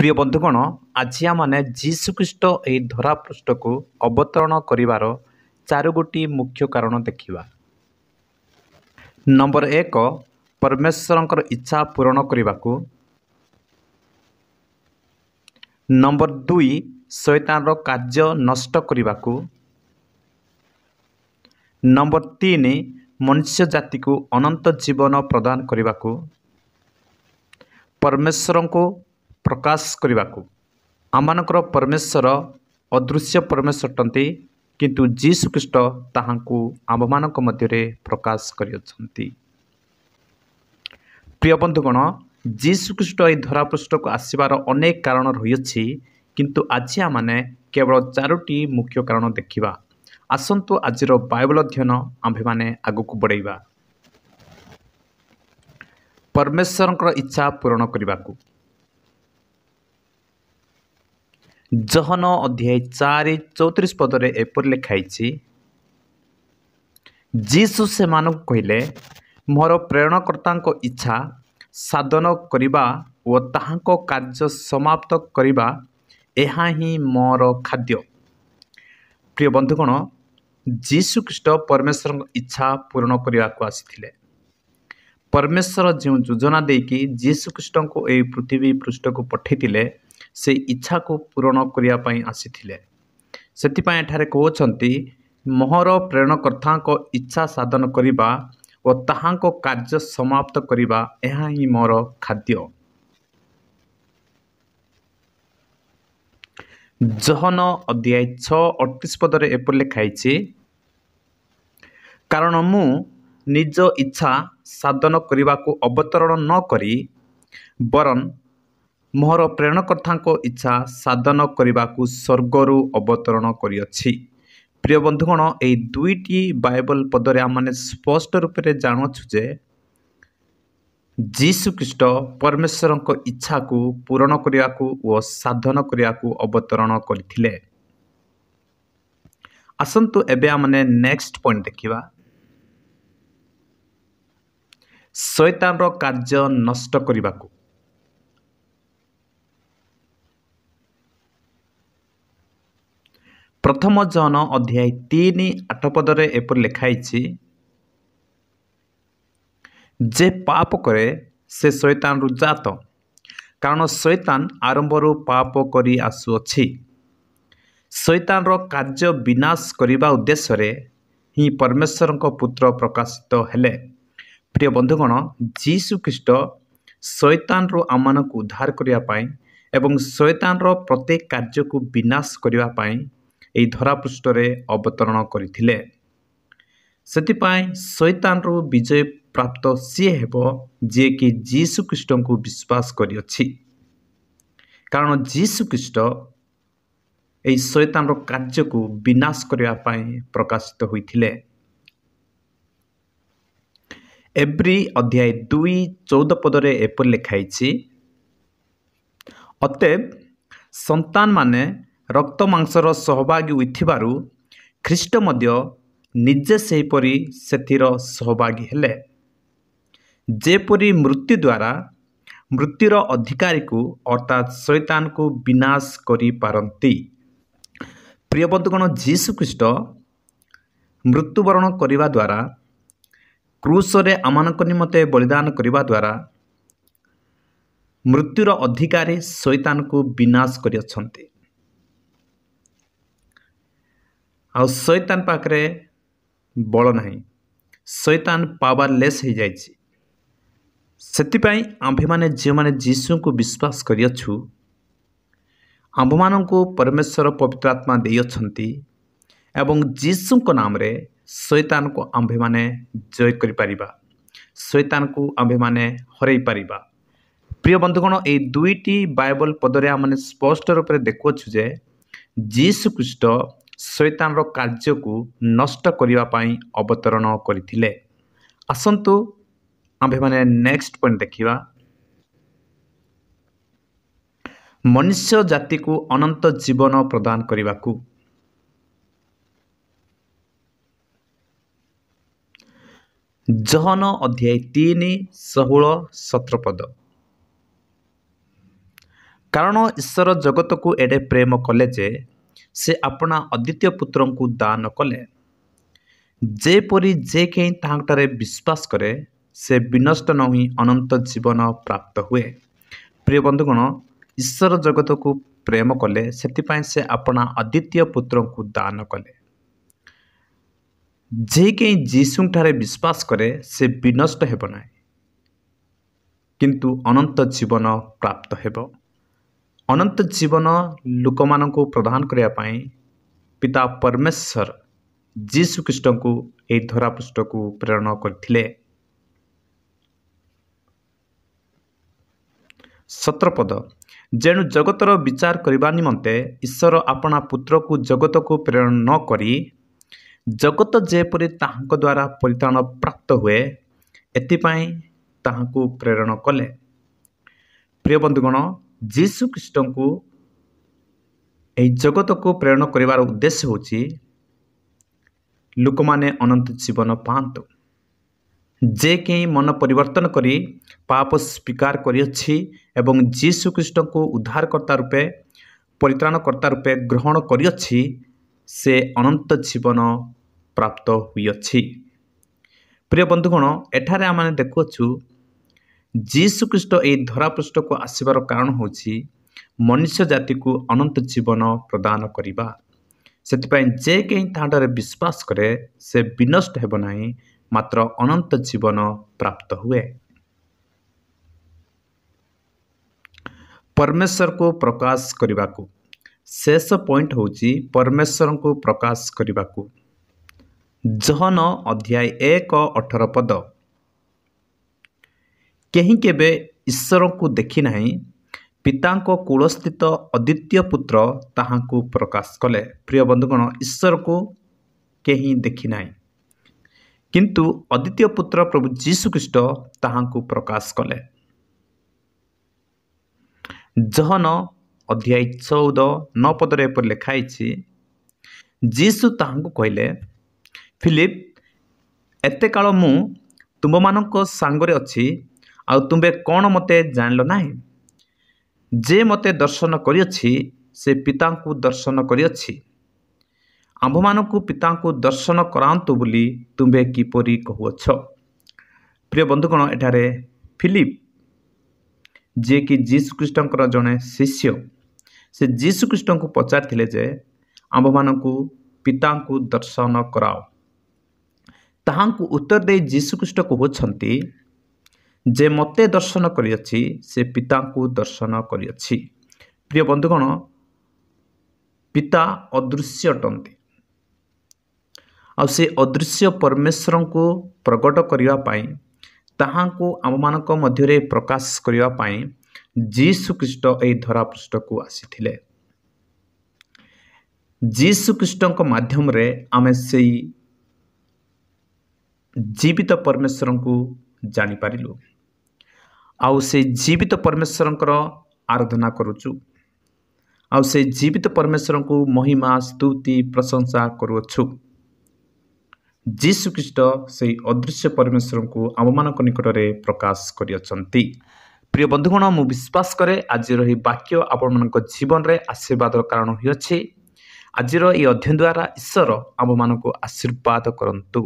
ପ୍ରିୟ ବନ୍ଧୁଗଣ ଆଜି ଆମେ ଯୀଶୁ ଖ୍ରୀଷ୍ଟ ଏହି ଧରା ପୃଷ୍ଠକୁ ଅବତରଣ କରିବାର ଚାରି ଚାରୋଟି ମୁଖ୍ୟ କାରଣ ଦେଖିବା ନମ୍ବର ଏକ ପରମେଶ୍ୱରଙ୍କର ଇଚ୍ଛା ପୂରଣ କରିବାକୁ ନମ୍ବର ଦୁଇ ଶୈତାନର କାର୍ଯ୍ୟ ନଷ୍ଟ କରିବାକୁ ନମ୍ବର ତିନି ମନୁଷ୍ୟ ଜାତିକୁ ଅନନ୍ତ ଜୀବନ ପ୍ରଦାନ କରିବାକୁ ପରମେଶ୍ୱରଙ୍କୁ ପ୍ରକାଶ କରିବାକୁ ଆମମାନଙ୍କର ପରମେଶ୍ୱର ଅଦୃଶ୍ୟ ପରମେଶ୍ୱର ଅଟନ୍ତି କିନ୍ତୁ ଯୀଶୁଖ୍ରୀଷ୍ଟ ତାହାଙ୍କୁ ଆମ୍ଭମାନଙ୍କ ମଧ୍ୟରେ ପ୍ରକାଶ କରିଅଛନ୍ତି ପ୍ରିୟ ବନ୍ଧୁଗଣ ଯୀଶୁଖ୍ରୀଷ୍ଟ ଏହି ଧରାପୃଷ୍ଠକୁ ଆସିବାର ଅନେକ କାରଣ ରହିଅଛି କିନ୍ତୁ ଆଜି ଆମେ କେବଳ ଚାରୋଟି ମୁଖ୍ୟ କାରଣ ଦେଖିବା ଆସନ୍ତୁ ଆଜିର ବାଇବଲ ଅଧ୍ୟୟନ ଆମ୍ଭେମାନେ ଆଗକୁ ବଢ଼େଇବା ପରମେଶ୍ୱରଙ୍କର ଇଚ୍ଛା ପୂରଣ କରିବାକୁ ଜହନ ଅଧ୍ୟାୟ ଚାରି ଚଉତିରିଶ ପଦରେ ଏପରି ଲେଖାଇଛି ଯିଶୁ ସେମାନଙ୍କୁ କହିଲେ ମୋର ପ୍ରେରଣକର୍ତ୍ତାଙ୍କ ଇଚ୍ଛା ସାଧନ କରିବା ଓ ତାହାଙ୍କ କାର୍ଯ୍ୟ ସମାପ୍ତ କରିବା ଏହା ହିଁ ମୋର ଖାଦ୍ୟ ପ୍ରିୟ ବନ୍ଧୁଗଣ ଯୀଶୁ ଖ୍ରୀଷ୍ଟ ପରମେଶ୍ୱରଙ୍କ ଇଚ୍ଛା ପୂରଣ କରିବାକୁ ଆସିଥିଲେ ପରମେଶ୍ୱର ଯେଉଁ ଯୋଜନା ଦେଇକି ଯୀଶୁ ଖ୍ରୀଷ୍ଟଙ୍କୁ ଏହି ପୃଥିବୀ ପୃଷ୍ଠକୁ ପଠାଇଥିଲେ ସେଇ ଇଚ୍ଛାକୁ ପୂରଣ କରିବା ପାଇଁ ଆସିଥିଲେ ସେଥିପାଇଁ ଏଠାରେ କହୁଛନ୍ତି ମୋହର ପ୍ରେରଣକର୍ତ୍ତାଙ୍କ ଇଚ୍ଛା ସାଧନ କରିବା ଓ ତାହାଙ୍କ କାର୍ଯ୍ୟ ସମାପ୍ତ କରିବା ଏହା ହିଁ ମୋର ଖାଦ୍ୟ ଜହନ ଅଧ୍ୟାୟ ଛଅ ଅଠତିଶ ପଦରେ ଏପରି ଲେଖାଇଛି କାରଣ ମୁଁ ନିଜ ଇଚ୍ଛା ସାଧନ କରିବାକୁ ଅବତରଣ ନକରି ବରଂ ମୋହର ପ୍ରେରଣକର୍ତ୍ତାଙ୍କ ଇଚ୍ଛା ସାଧନ କରିବାକୁ ସ୍ୱର୍ଗରୁ ଅବତରଣ କରିଅଛି ପ୍ରିୟ ବନ୍ଧୁଗଣ ଏହି ଦୁଇଟି ବାଇବଲ ପଦରେ ଆମେ ସ୍ପଷ୍ଟ ରୂପରେ ଜାଣୁଛୁ ଯେ ଯୀଶୁଖ୍ରୀଷ୍ଟ ପରମେଶ୍ୱରଙ୍କ ଇଚ୍ଛାକୁ ପୂରଣ କରିବାକୁ ଓ ସାଧନ କରିବାକୁ ଅବତରଣ କରିଥିଲେ ଆସନ୍ତୁ ଏବେ ଆମେ ନେକ୍ସଟ ପଏଣ୍ଟ ଦେଖିବା ଶୈତାନର କାର୍ଯ୍ୟ ନଷ୍ଟ କରିବାକୁ ପ୍ରଥମ ଜନ ଅଧ୍ୟାୟ ତିନି ଆଠ ପଦରେ ଏପରି ଲେଖାଇଛି ଯେ ପାପ କରେ ସେ ଶୈତାନରୁ ଜାତ କାରଣ ଶୈତାନ ଆରମ୍ଭରୁ ପାପ କରି ଆସୁଅଛି ଶୈତାନର କାର୍ଯ୍ୟ ବିନାଶ କରିବା ଉଦ୍ଦେଶ୍ୟରେ ହିଁ ପରମେଶ୍ୱରଙ୍କ ପୁତ୍ର ପ୍ରକାଶିତ ହେଲେ ପ୍ରିୟ ବନ୍ଧୁଗଣ ଯୀଶୁ ଖ୍ରୀଷ୍ଟ ଶୈତାନରୁ ଆମମାନଙ୍କୁ ଉଦ୍ଧାର କରିବା ପାଇଁ ଏବଂ ଶୈତାନର ପ୍ରତ୍ୟେକ କାର୍ଯ୍ୟକୁ ବିନାଶ କରିବା ପାଇଁ ଏହି ଧରାପୃଷ୍ଠରେ ଅବତରଣ କରିଥିଲେ ସେଥିପାଇଁ ଶୈତାନରୁ ବିଜୟ ପ୍ରାପ୍ତ ସିଏ ହେବ ଯିଏକି ଯୀଶୁ ଖ୍ରୀଷ୍ଟଙ୍କୁ ବିଶ୍ୱାସ କରିଅଛି କାରଣ ଯୀଶୁ ଖ୍ରୀଷ୍ଟ ଏହି ଶୈତାନର କାର୍ଯ୍ୟକୁ ବିନାଶ କରିବା ପାଇଁ ପ୍ରକାଶିତ ହୋଇଥିଲେ ଏବ୍ରି ଅଧ୍ୟାୟ ଦୁଇ ଚଉଦ ପଦରେ ଏପରି ଲେଖା ହେଇଛି ଅତେବ ସନ୍ତାନମାନେ ରକ୍ତ ମାଂସର ସହଭାଗୀ ହୋଇଥିବାରୁ ଖ୍ରୀଷ୍ଟ ମଧ୍ୟ ନିଜେ ସେହିପରି ସେଥିର ସହଭାଗୀ ହେଲେ ଯେପରି ମୃତ୍ୟୁ ଦ୍ୱାରା ମୃତ୍ୟୁର ଅଧିକାରୀକୁ ଅର୍ଥାତ୍ ଶୈତାନକୁ ବିନାଶ କରିପାରନ୍ତି ପ୍ରିୟବନ୍ଧୁଗଣ ଯୀଶୁ ଖ୍ରୀଷ୍ଟ ମୃତ୍ୟୁବରଣ କରିବା ଦ୍ୱାରା କୃଷରେ ଆମମାନଙ୍କ ନିମନ୍ତେ ବଳିଦାନ କରିବା ଦ୍ୱାରା ମୃତ୍ୟୁର ଅଧିକାରୀ ଶୈତାନକୁ ବିନାଶ କରିଅଛନ୍ତି ଆଉ ସୈତାନ ପାଖରେ ବଳ ନାହିଁ ସୈତାନ ପାୱାରଲେସ୍ ହୋଇଯାଇଛି ସେଥିପାଇଁ ଆମ୍ଭେମାନେ ଯେଉଁମାନେ ଯୀଶୁଙ୍କୁ ବିଶ୍ୱାସ କରିଅଛୁ ଆମ୍ଭମାନଙ୍କୁ ପରମେଶ୍ୱର ପବିତ୍ରାତ୍ମା ଦେଇଅଛନ୍ତି ଏବଂ ଯୀଶୁଙ୍କ ନାମରେ ସୈତାନକୁ ଆମ୍ଭେମାନେ ଜୟ କରିପାରିବା ସୈତାନକୁ ଆମ୍ଭେମାନେ ହରାଇ ପାରିବା ପ୍ରିୟ ବନ୍ଧୁଗଣ ଏହି ଦୁଇଟି ବାଇବଲ ପଦରେ ଆମମାନେ ସ୍ପଷ୍ଟ ରୂପରେ ଦେଖୁଅଛୁ ଯେ ଯୀଶୁଖ୍ରୀଷ୍ଟ ଶୈତାନର କାର୍ଯ୍ୟକୁ ନଷ୍ଟ କରିବା ପାଇଁ ଅବତରଣ କରିଥିଲେ ଆସନ୍ତୁ ଆମ୍ଭେମାନେ ନେକ୍ସଟ ପଏଣ୍ଟ ଦେଖିବା ମନୁଷ୍ୟ ଜାତିକୁ ଅନନ୍ତ ଜୀବନ ପ୍ରଦାନ କରିବାକୁ ଜହନ ଅଧ୍ୟାୟ ତିନି ଷୋହଳ ସତ୍ରପଦ କାରଣ ଈଶ୍ୱର ଜଗତକୁ ଏଡ଼େ ପ୍ରେମ କଲେ ଯେ ସେ ଆପଣା ଅଦ୍ୱିତୀୟ ପୁତ୍ରଙ୍କୁ ଦାନ କଲେ ଯେପରି ଯେ କେହି ତାହାଙ୍କଠାରେ ବିଶ୍ୱାସ କରେ ସେ ବିନଷ୍ଟ ନ ହୋଇ ଅନନ୍ତ ଜୀବନ ପ୍ରାପ୍ତ ହୁଏ ପ୍ରିୟ ବନ୍ଧୁଗଣ ଈଶ୍ୱର ଜଗତକୁ ପ୍ରେମ କଲେ ସେଥିପାଇଁ ସେ ଆପଣା ଅଦ୍ୱିତୀୟ ପୁତ୍ରଙ୍କୁ ଦାନ କଲେ ଯେ କେହି ଯୀଶୁଙ୍କଠାରେ ବିଶ୍ୱାସ କରେ ସେ ବିନଷ୍ଟ ହେବ ନାହିଁ କିନ୍ତୁ ଅନନ୍ତ ଜୀବନ ପ୍ରାପ୍ତ ହେବ ଅନନ୍ତ ଜୀବନ ଲୋକମାନଙ୍କୁ ପ୍ରଦାନ କରିବା ପାଇଁ ପିତା ପରମେଶ୍ୱର ଯୀଶୁଖ୍ରୀଷ୍ଟଙ୍କୁ ଏହି ଧରାପୃଷ୍ଠକୁ ପ୍ରେରଣ କରିଥିଲେ ସତ୍ରପଦ ଯେଣୁ ଜଗତର ବିଚାର କରିବା ନିମନ୍ତେ ଈଶ୍ୱର ଆପଣା ପୁତ୍ରକୁ ଜଗତକୁ ପ୍ରେରଣ ନ କରି ଜଗତ ଯେପରି ତାହାଙ୍କ ଦ୍ୱାରା ପରିତାଣ ପ୍ରାପ୍ତ ହୁଏ ଏଥିପାଇଁ ତାହାକୁ ପ୍ରେରଣ କଲେ ପ୍ରିୟ ବନ୍ଧୁଗଣ ଯୀଶୁଖ୍ରୀଷ୍ଟଙ୍କୁ ଏହି ଜଗତକୁ ପ୍ରେରଣ କରିବାର ଉଦ୍ଦେଶ୍ୟ ହେଉଛି ଲୋକମାନେ ଅନନ୍ତ ଜୀବନ ପାଆନ୍ତୁ ଯେ କେହି ମନ ପରିବର୍ତ୍ତନ କରି ପାପ ସ୍ୱୀକାର କରିଅଛି ଏବଂ ଯୀଶୁଖ୍ରୀଷ୍ଟଙ୍କୁ ଉଦ୍ଧାରକର୍ତ୍ତା ରୂପେ ପରିତ୍ରାଣକର୍ତ୍ତା ରୂପେ ଗ୍ରହଣ କରିଅଛି ସେ ଅନନ୍ତ ଜୀବନ ପ୍ରାପ୍ତ ହୋଇଅଛି ପ୍ରିୟ ବନ୍ଧୁଗଣ ଏଠାରେ ଆମେ ଦେଖୁଅଛୁ ଯୀଶୁ ଖ୍ରୀଷ୍ଟ ଏହି ଧରାପୃଷ୍ଠକୁ ଆସିବାର କାରଣ ହେଉଛି ମନୁଷ୍ୟ ଜାତିକୁ ଅନନ୍ତ ଜୀବନ ପ୍ରଦାନ କରିବା ସେଥିପାଇଁ ଯେ କେହି ତାହାଠାରେ ବିଶ୍ୱାସ କରେ ସେ ବିନଷ୍ଟ ହେବ ନାହିଁ ମାତ୍ର ଅନନ୍ତ ଜୀବନ ପ୍ରାପ୍ତ ହୁଏ ପରମେଶ୍ୱରକୁ ପ୍ରକାଶ କରିବାକୁ ଶେଷ ପଏଣ୍ଟ ହେଉଛି ପରମେଶ୍ୱରଙ୍କୁ ପ୍ରକାଶ କରିବାକୁ ଜହନ ଅଧ୍ୟାୟ ଏକ ଅଠର ପଦ କେହି କେବେ ଈଶ୍ୱରଙ୍କୁ ଦେଖି ନାହିଁ ପିତାଙ୍କ କୂଳସ୍ଥିତ ଅଦିତ୍ୟ ପୁତ୍ର ତାହାଙ୍କୁ ପ୍ରକାଶ କଲେ ପ୍ରିୟ ବନ୍ଧୁଗଣ ଈଶ୍ୱରକୁ କେହି ଦେଖି ନାହିଁ କିନ୍ତୁ ଅଦିତୀୟ ପୁତ୍ର ପ୍ରଭୁ ଯୀଶୁ ଖ୍ରୀଷ୍ଟ ତାହାଙ୍କୁ ପ୍ରକାଶ କଲେ ଜହନ ଅଧ୍ୟାୟ ଚଉଦ ନଅ ପଦରେ ଏପରି ଲେଖା ହେଇଛି ଯୀଶୁ ତାହାଙ୍କୁ କହିଲେ ଫିଲିପ ଏତେ କାଳ ମୁଁ ତୁମମାନଙ୍କ ସାଙ୍ଗରେ ଅଛି ଆଉ ତୁମ୍ଭେ କ'ଣ ମୋତେ ଜାଣିଲ ନାହିଁ ଯେ ମୋତେ ଦର୍ଶନ କରିଅଛି ସେ ପିତାଙ୍କୁ ଦର୍ଶନ କରିଅଛି ଆମ୍ଭମାନଙ୍କୁ ପିତାଙ୍କୁ ଦର୍ଶନ କରାନ୍ତୁ ବୋଲି ତୁମ୍ଭେ କିପରି କହୁଅଛ ପ୍ରିୟ ବନ୍ଧୁଗଣ ଏଠାରେ ଫିଲିପ ଯିଏକି ଯୀଶୁ ଖ୍ରୀଷ୍ଟଙ୍କର ଜଣେ ଶିଷ୍ୟ ସେ ଯୀଶୁ ଖ୍ରୀଷ୍ଟଙ୍କୁ ପଚାରିଥିଲେ ଯେ ଆମ୍ଭମାନଙ୍କୁ ପିତାଙ୍କୁ ଦର୍ଶନ କରାଅ ତାହାଙ୍କୁ ଉତ୍ତର ଦେଇ ଯୀଶୁ ଖ୍ରୀଷ୍ଟ କହୁଛନ୍ତି ଯେ ମୋତେ ଦର୍ଶନ କରିଅଛି ସେ ପିତାଙ୍କୁ ଦର୍ଶନ କରିଅଛି ପ୍ରିୟ ବନ୍ଧୁଗଣ ପିତା ଅଦୃଶ୍ୟ ଅଟନ୍ତି ଆଉ ସେ ଅଦୃଶ୍ୟ ପରମେଶ୍ୱରଙ୍କୁ ପ୍ରକଟ କରିବା ପାଇଁ ତାହାଙ୍କୁ ଆମମାନଙ୍କ ମଧ୍ୟରେ ପ୍ରକାଶ କରିବା ପାଇଁ ଯୀଶୁ ଖ୍ରୀଷ୍ଟ ଏହି ଧରାପୃଷ୍ଠକୁ ଆସିଥିଲେ ଯୀଶୁ ଖ୍ରୀଷ୍ଟଙ୍କ ମାଧ୍ୟମରେ ଆମେ ସେଇ ଜୀବିତ ପରମେଶ୍ୱରଙ୍କୁ ଜାଣିପାରିଲୁ ଆଉ ସେ ଜୀବିତ ପରମେଶ୍ୱରଙ୍କର ଆରାଧନା କରୁଛୁ ଆଉ ସେ ଜୀବିତ ପରମେଶ୍ୱରଙ୍କୁ ମହିମା ସ୍ତୁତି ପ୍ରଶଂସା କରୁଅଛୁ ଯୀଶୁଖ୍ରୀଷ୍ଟ ସେହି ଅଦୃଶ୍ୟ ପରମେଶ୍ୱରଙ୍କୁ ଆମମାନଙ୍କ ନିକଟରେ ପ୍ରକାଶ କରିଅଛନ୍ତି ପ୍ରିୟ ବନ୍ଧୁଗଣ ମୁଁ ବିଶ୍ୱାସ କରେ ଆଜିର ଏହି ବାକ୍ୟ ଆପଣମାନଙ୍କ ଜୀବନରେ ଆଶୀର୍ବାଦର କାରଣ ହୋଇଅଛି ଆଜିର ଏହି ଅଧ୍ୟୟନ ଦ୍ୱାରା ଈଶ୍ୱର ଆମମାନଙ୍କୁ ଆଶୀର୍ବାଦ କରନ୍ତୁ